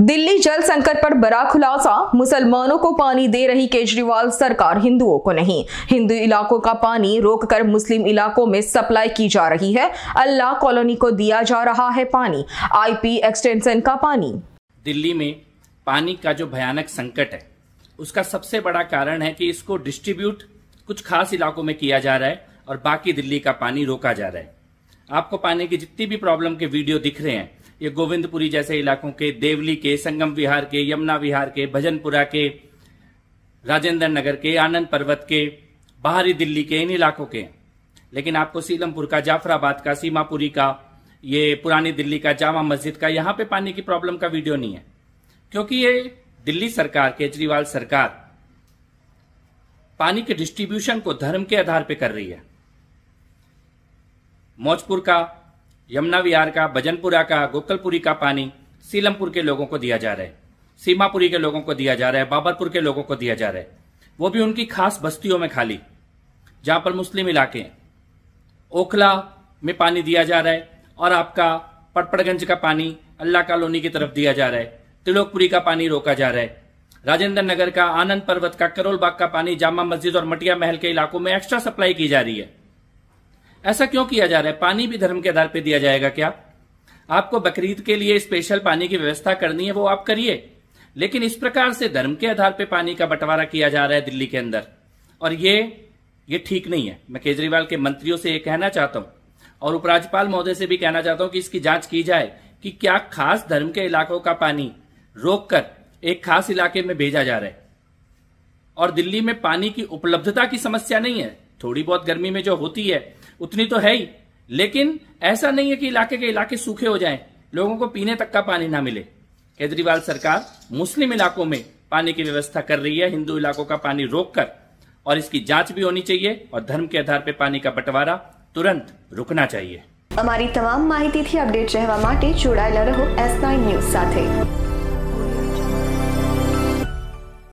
दिल्ली जल संकट पर बड़ा खुलासा मुसलमानों को पानी दे रही केजरीवाल सरकार हिंदुओं को नहीं हिंदू इलाकों का पानी रोककर मुस्लिम इलाकों में सप्लाई की जा रही है अल्लाह कॉलोनी को दिया जा रहा है पानी आईपी एक्सटेंशन का पानी दिल्ली में पानी का जो भयानक संकट है उसका सबसे बड़ा कारण है कि इसको डिस्ट्रीब्यूट कुछ खास इलाकों में किया जा रहा है और बाकी दिल्ली का पानी रोका जा रहा है आपको पानी की जितनी भी प्रॉब्लम के वीडियो दिख रहे हैं ये गोविंदपुरी जैसे इलाकों के देवली के संगम विहार के यमुना विहार के भजनपुरा के राजेंद्र नगर के आनंद पर्वत के बाहरी दिल्ली के इन इलाकों के लेकिन आपको सीलमपुर का जाफराबाद का सीमापुरी का ये पुरानी दिल्ली का जामा मस्जिद का यहाँ पे पानी की प्रॉब्लम का वीडियो नहीं है क्योंकि ये दिल्ली सरकार केजरीवाल सरकार पानी के डिस्ट्रीब्यूशन को धर्म के आधार पर कर रही है मौजपुर का यमुना विहार का भजनपुरा का गोकलपुरी का पानी सीलमपुर के लोगों को दिया जा रहा है सीमापुरी के लोगों को दिया जा रहा है बाबरपुर के लोगों को दिया जा रहा है वो भी उनकी खास बस्तियों में खाली जहां पर मुस्लिम इलाके हैं ओखला में पानी दिया जा रहा है और आपका पटपड़गंज का पानी अल्लाह कॉलोनी की तरफ दिया जा रहा है त्रिलोकपुरी का पानी रोका जा रहा है राजेंद्र नगर का आनंद पर्वत का करोलबाग का पानी जामा मस्जिद और मटिया महल के इलाकों में एक्स्ट्रा सप्लाई की जा रही है ऐसा क्यों किया जा रहा है पानी भी धर्म के आधार पर दिया जाएगा क्या आपको बकरीद के लिए स्पेशल पानी की व्यवस्था करनी है वो आप करिए लेकिन इस प्रकार से धर्म के आधार पर पानी का बंटवारा किया जा रहा है दिल्ली के अंदर और ये ये ठीक नहीं है मैं केजरीवाल के मंत्रियों से ये कहना चाहता हूं और उपराज्यपाल महोदय से भी कहना चाहता हूं कि इसकी जांच की जाए कि क्या खास धर्म के इलाकों का पानी रोककर एक खास इलाके में भेजा जा रहा है और दिल्ली में पानी की उपलब्धता की समस्या नहीं है थोड़ी बहुत गर्मी में जो होती है उतनी तो है ही लेकिन ऐसा नहीं है कि इलाके के इलाके सूखे हो जाएं लोगों को पीने तक का पानी ना मिले केजरीवाल सरकार मुस्लिम इलाकों में पानी की व्यवस्था कर रही है हिंदू इलाकों का पानी रोककर और इसकी जांच भी होनी चाहिए और धर्म के आधार पर पानी का बंटवारा तुरंत रुकना चाहिए हमारी तमाम માહિતીથી थी अपडेट रहो एस રહો એસ ન્યૂઝ